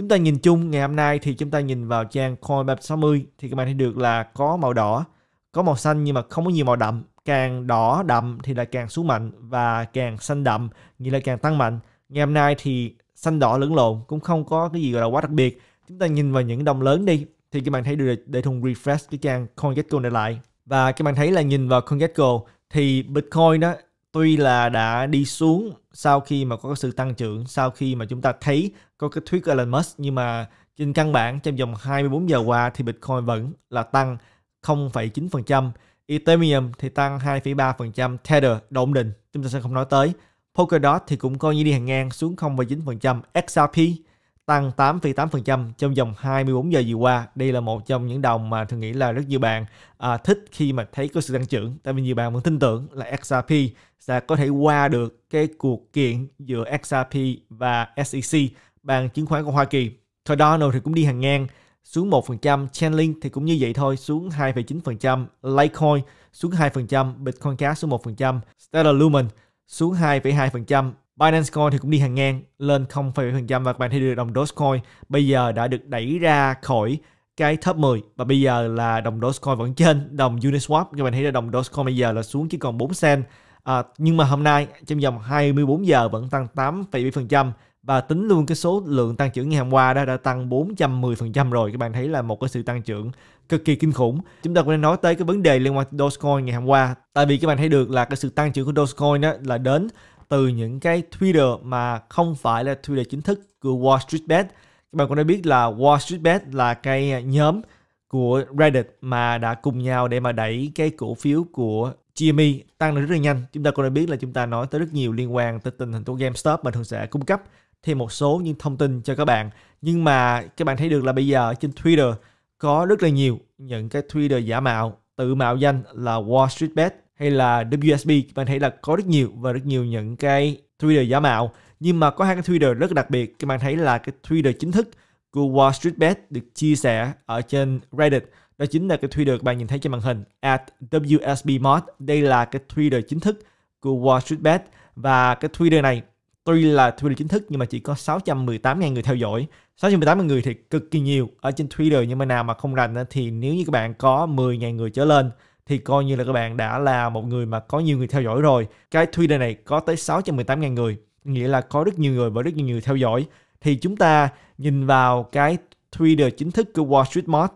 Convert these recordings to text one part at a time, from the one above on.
Chúng ta nhìn chung ngày hôm nay thì chúng ta nhìn vào trang Coin 360 thì các bạn thấy được là có màu đỏ, có màu xanh nhưng mà không có nhiều màu đậm. Càng đỏ đậm thì là càng xuống mạnh và càng xanh đậm nghĩa là càng tăng mạnh. Ngày hôm nay thì xanh đỏ lẫn lộn cũng không có cái gì gọi là quá đặc biệt. Chúng ta nhìn vào những đồng lớn đi thì các bạn thấy được để thùng refresh cái trang CoinGecko này lại. Và các bạn thấy là nhìn vào CoinGecko thì Bitcoin đó tuy là đã đi xuống sau khi mà có sự tăng trưởng sau khi mà chúng ta thấy có cái thuyết Elon Musk nhưng mà trên căn bản trong vòng 24 giờ qua thì Bitcoin vẫn là tăng 0,9%, Ethereum thì tăng 2,3%, Tether ổn định chúng ta sẽ không nói tới. Polkadot thì cũng coi như đi hàng ngang xuống 0,9%, XRP tăng 8,8% trong vòng 24 giờ vừa qua. Đây là một trong những đồng mà thường nghĩ là rất nhiều bạn à, thích khi mà thấy có sự tăng trưởng. Tại vì nhiều bạn vẫn tin tưởng là XRP sẽ có thể qua được cái cuộc kiện giữa XRP và SEC, bàn chứng khoán của Hoa Kỳ. Cardano thì cũng đi hàng ngang xuống 1%, Chainlink thì cũng như vậy thôi, xuống 2,9%, Litecoin xuống 2%, Bitcoin Cash xuống 1%, Stellar Lumen xuống 2,2%, Binance Coin thì cũng đi hàng ngang lên 0,7% và các bạn thấy được đồng Dogecoin bây giờ đã được đẩy ra khỏi cái top 10 và bây giờ là đồng Dogecoin vẫn trên đồng Uniswap các bạn thấy là đồng Dogecoin bây giờ là xuống chỉ còn 4 cent à, nhưng mà hôm nay trong vòng 24 giờ vẫn tăng 8,7% và tính luôn cái số lượng tăng trưởng ngày hôm qua đó đã tăng 410% rồi các bạn thấy là một cái sự tăng trưởng cực kỳ kinh khủng chúng ta cũng nói tới cái vấn đề liên quan tới Dogecoin ngày hôm qua tại vì các bạn thấy được là cái sự tăng trưởng của Dogecoin đó là đến từ những cái Twitter mà không phải là Twitter chính thức của Wall Street Bet. Các bạn cũng đã biết là Wall Street Bet là cái nhóm của Reddit mà đã cùng nhau để mà đẩy cái cổ phiếu của GME tăng lên rất là nhanh. Chúng ta cũng đã biết là chúng ta nói tới rất nhiều liên quan tới tình hình của GameStop mà thường sẽ cung cấp thêm một số những thông tin cho các bạn. Nhưng mà các bạn thấy được là bây giờ trên Twitter có rất là nhiều những cái Twitter giả mạo, tự mạo danh là Wall Street Bet hay là WSB bạn thấy là có rất nhiều và rất nhiều những cái twitter giả mạo nhưng mà có hai cái twitter rất đặc biệt các bạn thấy là cái twitter chính thức của Wall Street Bet được chia sẻ ở trên Reddit đó chính là cái twitter các bạn nhìn thấy trên màn hình at WSB mod đây là cái twitter chính thức của Wall Street Bet và cái twitter này tuy là Twitter chính thức nhưng mà chỉ có 618.000 người theo dõi 618.000 người thì cực kỳ nhiều ở trên Twitter nhưng mà nào mà không rành thì nếu như các bạn có 10.000 người trở lên thì coi như là các bạn đã là một người mà có nhiều người theo dõi rồi. Cái Twitter này có tới 618.000 người, nghĩa là có rất nhiều người và rất nhiều người theo dõi. Thì chúng ta nhìn vào cái Twitter chính thức của Wall Street Mod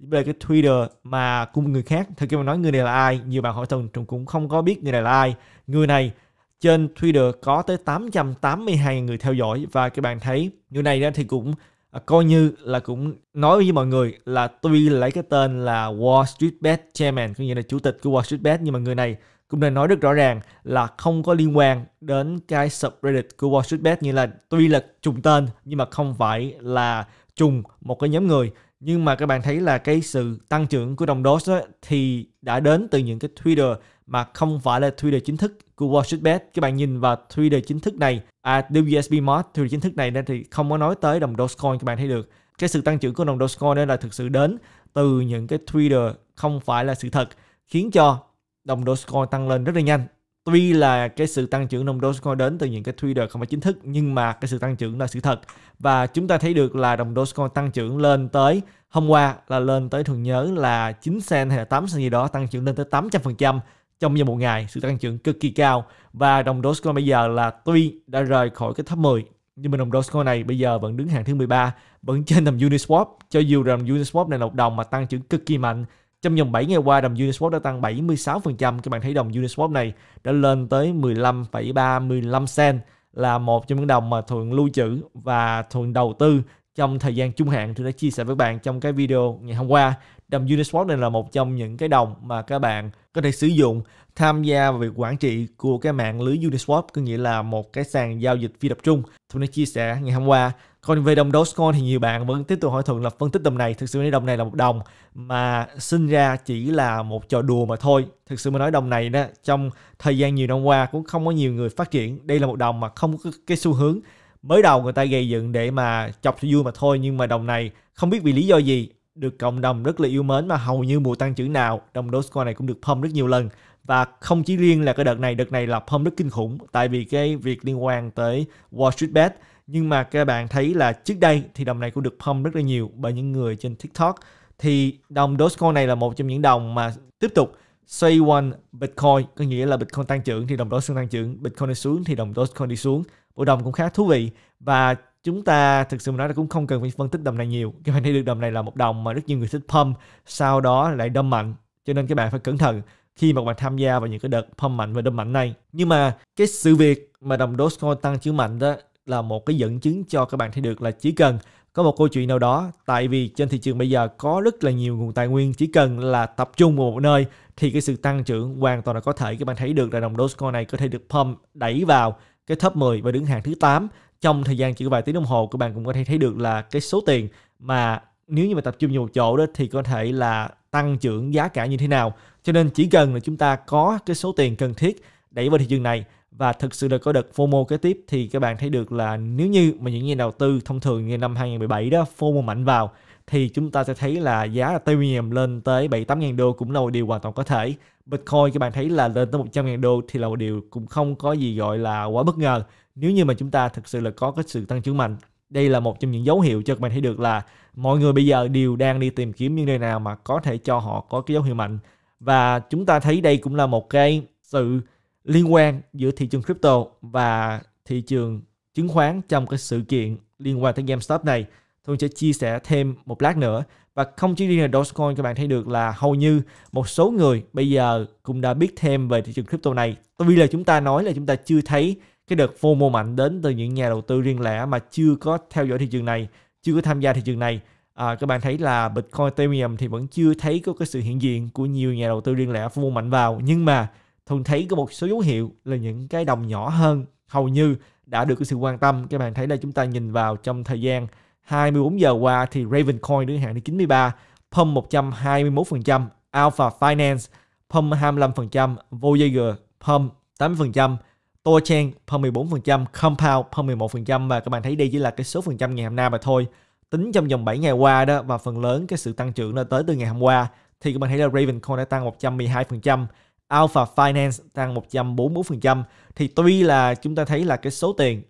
về cái Twitter mà của một người khác thì khi mà nói người này là ai nhiều bạn hỏi thường chúng cũng không có biết người này là ai người này trên Twitter có tới 882 người theo dõi và các bạn thấy người này thì cũng À, coi như là cũng nói với mọi người là tuy lấy cái tên là Wall Street Bet Chairman có nghĩa là chủ tịch của Wall Street Bet nhưng mà người này cũng nên nói rất rõ ràng là không có liên quan đến cái subreddit của Wall Street Bet như là tuy là trùng tên nhưng mà không phải là trùng một cái nhóm người nhưng mà các bạn thấy là cái sự tăng trưởng của đồng đó thì đã đến từ những cái Twitter mà không phải là twitter chính thức của Wall Street Bet. Các bạn nhìn vào twitter chính thức này, à, WSB Mod twitter chính thức này nên thì không có nói tới đồng Dogecoin các bạn thấy được. Cái sự tăng trưởng của đồng Dogecoin đây là thực sự đến từ những cái twitter không phải là sự thật khiến cho đồng Dogecoin tăng lên rất là nhanh. Tuy là cái sự tăng trưởng đồng Dogecoin đến từ những cái twitter không phải chính thức nhưng mà cái sự tăng trưởng là sự thật và chúng ta thấy được là đồng Dogecoin tăng trưởng lên tới hôm qua là lên tới thường nhớ là 9 cent hay là 8 cent gì đó tăng trưởng lên tới 800% trong vòng một ngày sự tăng trưởng cực kỳ cao và đồng Dogecoin bây giờ là tuy đã rời khỏi cái top 10 nhưng mà đồng Dogecoin này bây giờ vẫn đứng hạng thứ 13 vẫn trên đồng Uniswap cho dù đồng Uniswap này là một đồng mà tăng trưởng cực kỳ mạnh trong vòng 7 ngày qua đồng Uniswap đã tăng 76% các bạn thấy đồng Uniswap này đã lên tới 15,35 cent là một trong những đồng mà thuận lưu trữ và thuận đầu tư trong thời gian trung hạn thì đã chia sẻ với bạn trong cái video ngày hôm qua đồng Uniswap này là một trong những cái đồng mà các bạn có thể sử dụng tham gia vào việc quản trị của cái mạng lưới Uniswap có nghĩa là một cái sàn giao dịch phi tập trung tôi đã chia sẻ ngày hôm qua còn về đồng Dogecoin thì nhiều bạn vẫn tiếp tục hỏi thuận là phân tích đồng này thực sự cái đồng này là một đồng mà sinh ra chỉ là một trò đùa mà thôi thực sự mà nói đồng này đó trong thời gian nhiều năm qua cũng không có nhiều người phát triển đây là một đồng mà không có cái xu hướng mới đầu người ta gây dựng để mà chọc cho vui mà thôi nhưng mà đồng này không biết vì lý do gì được cộng đồng rất là yêu mến mà hầu như mùa tăng trưởng nào đồng Dogecoin này cũng được pump rất nhiều lần và không chỉ riêng là cái đợt này đợt này là pump rất kinh khủng tại vì cái việc liên quan tới Wall Street Bet nhưng mà các bạn thấy là trước đây thì đồng này cũng được pump rất là nhiều bởi những người trên TikTok thì đồng Dogecoin này là một trong những đồng mà tiếp tục C1 Bitcoin có nghĩa là Bitcoin tăng trưởng thì đồng Dogecoin tăng trưởng, Bitcoin đi xuống thì đồng Dogecoin đi xuống. Bộ đồng cũng khá thú vị và chúng ta thực sự mà nói là cũng không cần phải phân tích đồng này nhiều. Các bạn thấy được đồng này là một đồng mà rất nhiều người thích pump, sau đó lại đâm mạnh. Cho nên các bạn phải cẩn thận khi mà các bạn tham gia vào những cái đợt pump mạnh và đâm mạnh này. Nhưng mà cái sự việc mà đồng Dogecoin tăng trưởng mạnh đó là một cái dẫn chứng cho các bạn thấy được là chỉ cần có một câu chuyện nào đó tại vì trên thị trường bây giờ có rất là nhiều nguồn tài nguyên chỉ cần là tập trung vào một nơi thì cái sự tăng trưởng hoàn toàn là có thể các bạn thấy được là đồng Dogecoin này có thể được pump đẩy vào cái top 10 và đứng hàng thứ 8 trong thời gian chỉ có vài tiếng đồng hồ các bạn cũng có thể thấy được là cái số tiền mà nếu như mà tập trung vào một chỗ đó thì có thể là tăng trưởng giá cả như thế nào cho nên chỉ cần là chúng ta có cái số tiền cần thiết đẩy vào thị trường này và thực sự là có đợt FOMO kế tiếp thì các bạn thấy được là nếu như mà những nhà đầu tư thông thường như năm 2017 đó FOMO mạnh vào thì chúng ta sẽ thấy là giá Ethereum lên tới 7 8 000 đô cũng là một điều hoàn toàn có thể. Bitcoin các bạn thấy là lên tới 100 000 đô thì là một điều cũng không có gì gọi là quá bất ngờ nếu như mà chúng ta thực sự là có cái sự tăng trưởng mạnh. Đây là một trong những dấu hiệu cho các bạn thấy được là mọi người bây giờ đều đang đi tìm kiếm những nơi nào mà có thể cho họ có cái dấu hiệu mạnh. Và chúng ta thấy đây cũng là một cái sự liên quan giữa thị trường crypto và thị trường chứng khoán trong cái sự kiện liên quan tới GameStop này. Tôi sẽ chia sẻ thêm một lát nữa. Và không chỉ riêng là Dogecoin, các bạn thấy được là hầu như một số người bây giờ cũng đã biết thêm về thị trường crypto này. vì là chúng ta nói là chúng ta chưa thấy cái đợt vô FOMO mạnh đến từ những nhà đầu tư riêng lẻ mà chưa có theo dõi thị trường này, chưa có tham gia thị trường này. À, các bạn thấy là Bitcoin, Ethereum thì vẫn chưa thấy có cái sự hiện diện của nhiều nhà đầu tư riêng lẻ vô mạnh vào. Nhưng mà thường thấy có một số dấu hiệu là những cái đồng nhỏ hơn hầu như đã được cái sự quan tâm các bạn thấy là chúng ta nhìn vào trong thời gian 24 giờ qua thì Raven Coin đứng hạng thứ 93 Pump 121% Alpha Finance Pump 25% Voyager Pump 80% Tochen Pump 14% Compound Pump 11% và các bạn thấy đây chỉ là cái số phần trăm ngày hôm nay mà thôi tính trong vòng 7 ngày qua đó và phần lớn cái sự tăng trưởng là tới từ ngày hôm qua thì các bạn thấy là Raven Coin đã tăng 112% Alpha Finance tăng 141%. Thì tuy là chúng ta thấy là cái số tiền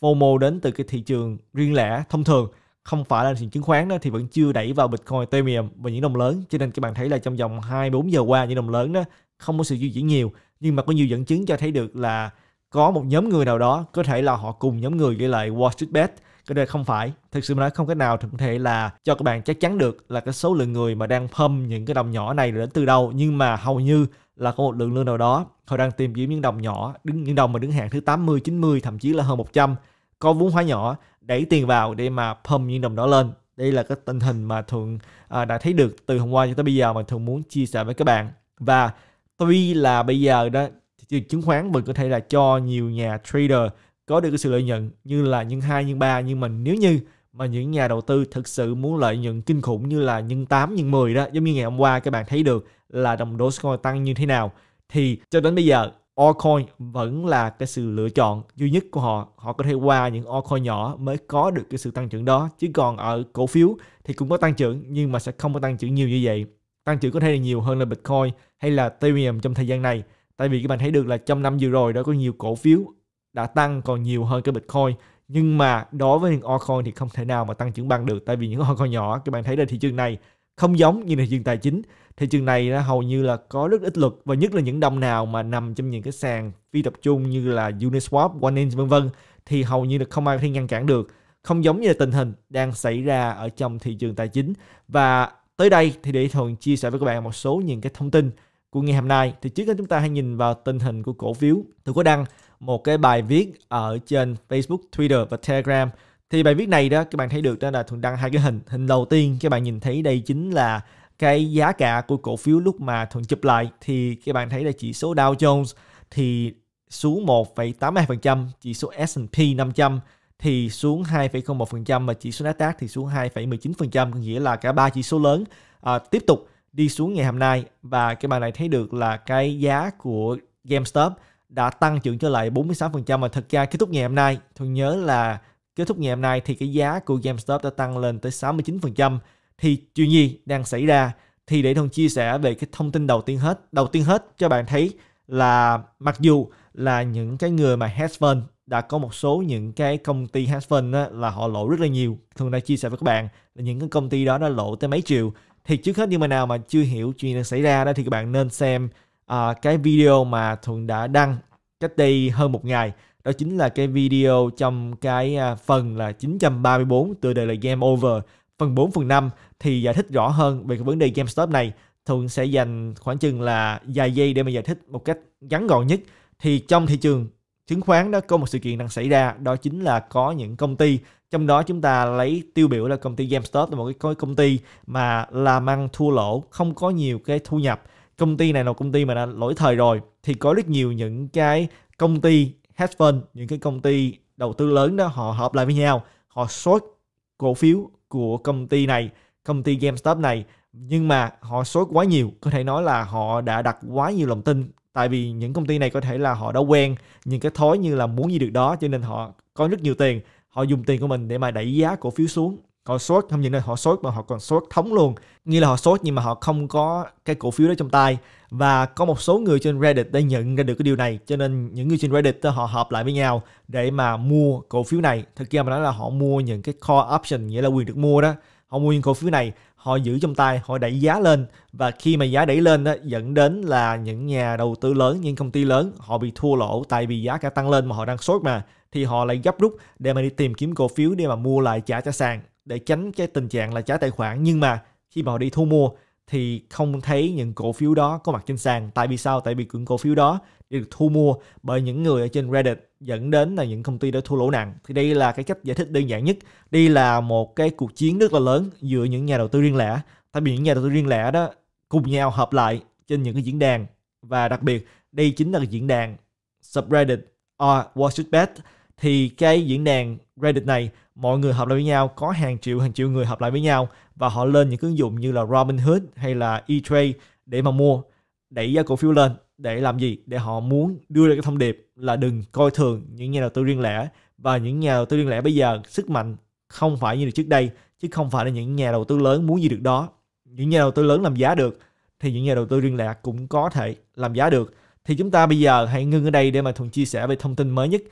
FOMO đến từ cái thị trường riêng lẻ thông thường không phải là thị trường chứng khoán đó thì vẫn chưa đẩy vào Bitcoin, Ethereum và những đồng lớn cho nên các bạn thấy là trong vòng 24 giờ qua những đồng lớn đó không có sự di chuyển nhiều nhưng mà có nhiều dẫn chứng cho thấy được là có một nhóm người nào đó có thể là họ cùng nhóm người gây lại Wall Street Bet cái đây không phải thực sự mà nói không cái nào thì thể là cho các bạn chắc chắn được là cái số lượng người mà đang pump những cái đồng nhỏ này đến từ đâu nhưng mà hầu như là có một lượng lương nào đó họ đang tìm kiếm những đồng nhỏ đứng những đồng mà đứng hạng thứ 80, 90 thậm chí là hơn 100 có vốn hóa nhỏ đẩy tiền vào để mà pump những đồng đó lên đây là cái tình hình mà thường à, đã thấy được từ hôm qua cho tới bây giờ mà thường muốn chia sẻ với các bạn và tuy là bây giờ đó thị trường chứng khoán vẫn có thể là cho nhiều nhà trader có được cái sự lợi nhuận như là nhân hai nhân ba nhưng mà nếu như mà những nhà đầu tư thực sự muốn lợi nhuận kinh khủng như là nhân 8, nhân 10 đó, giống như ngày hôm qua các bạn thấy được là đồng đô Dogecoin tăng như thế nào thì cho đến bây giờ altcoin vẫn là cái sự lựa chọn duy nhất của họ. Họ có thể qua những altcoin nhỏ mới có được cái sự tăng trưởng đó. Chứ còn ở cổ phiếu thì cũng có tăng trưởng nhưng mà sẽ không có tăng trưởng nhiều như vậy. Tăng trưởng có thể là nhiều hơn là Bitcoin hay là Ethereum trong thời gian này. Tại vì các bạn thấy được là trong năm vừa rồi đó có nhiều cổ phiếu đã tăng còn nhiều hơn cái Bitcoin nhưng mà đối với những altcoin thì không thể nào mà tăng trưởng bằng được tại vì những altcoin nhỏ các bạn thấy là thị trường này không giống như thị trường tài chính thị trường này nó hầu như là có rất ít luật và nhất là những đồng nào mà nằm trong những cái sàn phi tập trung như là Uniswap, OneInch vân vân thì hầu như là không ai có thể ngăn cản được không giống như là tình hình đang xảy ra ở trong thị trường tài chính và tới đây thì để thuận chia sẻ với các bạn một số những cái thông tin của ngày hôm nay thì trước hết chúng ta hãy nhìn vào tình hình của cổ phiếu tôi có đăng một cái bài viết ở trên Facebook, Twitter và Telegram thì bài viết này đó các bạn thấy được đó là thường đăng hai cái hình hình đầu tiên các bạn nhìn thấy đây chính là cái giá cả của cổ phiếu lúc mà thường chụp lại thì các bạn thấy là chỉ số Dow Jones thì xuống 1,82%, chỉ số S&P 500 thì xuống 2,01% và chỉ số Nasdaq thì xuống 2,19%, nghĩa là cả ba chỉ số lớn à, tiếp tục đi xuống ngày hôm nay và các bạn lại thấy được là cái giá của GameStop đã tăng trưởng trở lại 46% mà thật ra kết thúc ngày hôm nay tôi nhớ là kết thúc ngày hôm nay thì cái giá của GameStop đã tăng lên tới 69% thì chuyện gì đang xảy ra thì để thông chia sẻ về cái thông tin đầu tiên hết đầu tiên hết cho bạn thấy là mặc dù là những cái người mà hedge fund đã có một số những cái công ty hedge fund á, là họ lỗ rất là nhiều thường đã chia sẻ với các bạn là những cái công ty đó đã lỗ tới mấy triệu thì trước hết những bạn nào mà chưa hiểu chuyện đang xảy ra đó thì các bạn nên xem à, cái video mà Thuận đã đăng cách đây hơn một ngày đó chính là cái video trong cái à, phần là 934 từ đề là Game Over phần 4 phần 5 thì giải thích rõ hơn về cái vấn đề GameStop này Thuận sẽ dành khoảng chừng là vài giây để mà giải thích một cách ngắn gọn nhất thì trong thị trường chứng khoán đó có một sự kiện đang xảy ra đó chính là có những công ty trong đó chúng ta lấy tiêu biểu là công ty GameStop là một cái công ty mà làm ăn thua lỗ không có nhiều cái thu nhập công ty này là công ty mà đã lỗi thời rồi thì có rất nhiều những cái công ty hedge fund những cái công ty đầu tư lớn đó họ hợp lại với nhau họ short cổ phiếu của công ty này công ty GameStop này nhưng mà họ sốt quá nhiều có thể nói là họ đã đặt quá nhiều lòng tin tại vì những công ty này có thể là họ đã quen những cái thói như là muốn gì được đó cho nên họ có rất nhiều tiền họ dùng tiền của mình để mà đẩy giá cổ phiếu xuống họ sốt không những là họ sốt mà họ còn sốt thống luôn như là họ sốt nhưng mà họ không có cái cổ phiếu đó trong tay và có một số người trên Reddit đã nhận ra được cái điều này cho nên những người trên Reddit đó họ hợp lại với nhau để mà mua cổ phiếu này thực ra mà nói là họ mua những cái call option nghĩa là quyền được mua đó họ mua những cổ phiếu này họ giữ trong tay họ đẩy giá lên và khi mà giá đẩy lên đó, dẫn đến là những nhà đầu tư lớn những công ty lớn họ bị thua lỗ tại vì giá cả tăng lên mà họ đang sốt mà thì họ lại gấp rút để mà đi tìm kiếm cổ phiếu để mà mua lại trả cho sàn để tránh cái tình trạng là trả tài khoản nhưng mà khi mà họ đi thu mua thì không thấy những cổ phiếu đó có mặt trên sàn tại vì sao tại vì những cổ phiếu đó được thu mua bởi những người ở trên Reddit dẫn đến là những công ty đã thua lỗ nặng thì đây là cái cách giải thích đơn giản nhất đây là một cái cuộc chiến rất là lớn giữa những nhà đầu tư riêng lẻ tại vì những nhà đầu tư riêng lẻ đó cùng nhau hợp lại trên những cái diễn đàn và đặc biệt đây chính là cái diễn đàn subreddit or Wall Street Bet thì cái diễn đàn Reddit này mọi người hợp lại với nhau có hàng triệu hàng triệu người hợp lại với nhau và họ lên những ứng dụng như là Robinhood hay là E-Trade để mà mua đẩy giá cổ phiếu lên để làm gì để họ muốn đưa ra cái thông điệp là đừng coi thường những nhà đầu tư riêng lẻ và những nhà đầu tư riêng lẻ bây giờ sức mạnh không phải như trước đây chứ không phải là những nhà đầu tư lớn muốn gì được đó những nhà đầu tư lớn làm giá được thì những nhà đầu tư riêng lẻ cũng có thể làm giá được thì chúng ta bây giờ hãy ngưng ở đây để mà thùng chia sẻ về thông tin mới nhất